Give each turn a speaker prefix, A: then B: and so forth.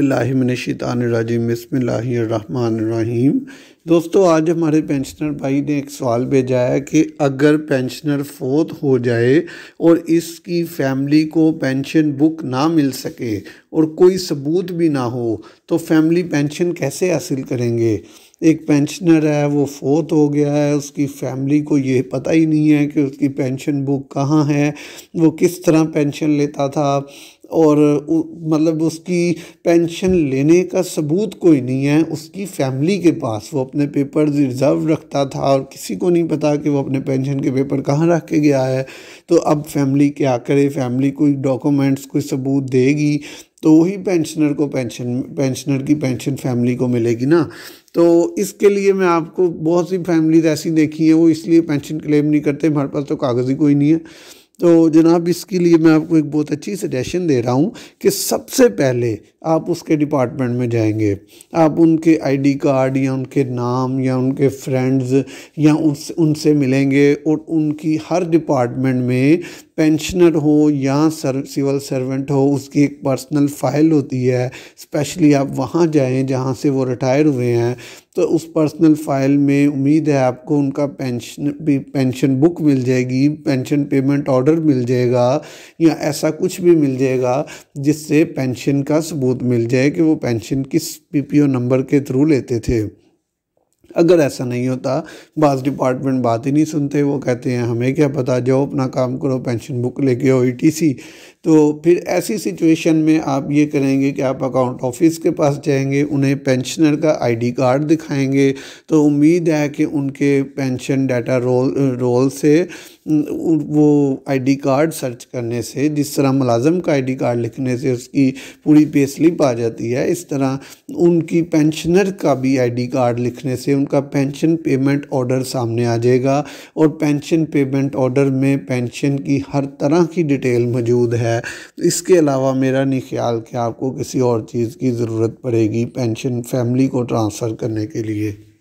A: बसमीम दोस्तों आज हमारे पेंशनर भाई ने एक सवाल भेजा है कि अगर पेंशनर फोत हो जाए और इसकी फैमिली को पेंशन बुक ना मिल सके और कोई सबूत भी ना हो तो फैमिली पेंशन कैसे हासिल करेंगे एक पेंशनर है वो फोत हो गया है उसकी फैमिली को ये पता ही नहीं है कि उसकी पेंशन बुक कहाँ है वो किस तरह पेंशन लेता था और मतलब उसकी पेंशन लेने का सबूत कोई नहीं है उसकी फैमिली के पास वो अपने पेपर रिजर्व रखता था और किसी को नहीं पता कि वो अपने पेंशन के पेपर कहाँ रख के गया है तो अब फैमिली क्या करे फैमिली कोई डॉक्यूमेंट्स कोई सबूत देगी तो वही पेंशनर को पेंशन पेंशनर की पेंशन फैमिली को मिलेगी ना तो इसके लिए मैं आपको बहुत सी फैमिलीज ऐसी देखी हैं वो इसलिए पेंशन क्लेम नहीं करते हमारे पास तो कागज़ ही कोई नहीं है तो जनाब इसके लिए मैं आपको एक बहुत अच्छी सजेशन दे रहा हूँ कि सबसे पहले आप उसके डिपार्टमेंट में जाएंगे आप उनके आईडी कार्ड या उनके नाम या उनके फ्रेंड्स या उनसे उनसे मिलेंगे और उनकी हर डिपार्टमेंट में पेंशनर हो या सर सिविल सर्वेंट हो उसकी एक पर्सनल फ़ाइल होती है स्पेशली आप वहाँ जाएँ जहाँ से वो रिटायर हुए हैं तो उस पर्सनल फ़ाइल में उम्मीद है आपको उनका पेंशन पेंशन बुक मिल जाएगी पेंशन पेमेंट ऑर्डर ऑर्डर मिल जाएगा या ऐसा कुछ भी मिल जाएगा जिससे पेंशन का सबूत मिल जाए कि वो पेंशन किस पीपीओ नंबर के थ्रू लेते थे अगर ऐसा नहीं होता बास डिपार्टमेंट बात ही नहीं सुनते वो कहते हैं हमें क्या पता जाओ अपना काम करो पेंशन बुक लेके हो ई e तो फिर ऐसी सिचुएशन में आप ये करेंगे कि आप अकाउंट ऑफिस के पास जाएंगे उन्हें पेंशनर का आईडी कार्ड दिखाएंगे तो उम्मीद है कि उनके पेंशन डाटा रोल रोल से वो आईडी कार्ड सर्च करने से जिस तरह मुलाजम का आईडी कार्ड लिखने से उसकी पूरी पे स्लिप आ जाती है इस तरह उनकी पेंशनर का भी आईडी कार्ड लिखने से उनका पेंशन पेमेंट ऑर्डर सामने आ जाएगा और पेंशन पेमेंट ऑर्डर में पेंशन की हर तरह की डिटेल मौजूद है इसके अलावा मेरा नहीं ख्याल कि आपको किसी और चीज़ की ज़रूरत पड़ेगी पेंशन फैमिली को ट्रांसफ़र करने के लिए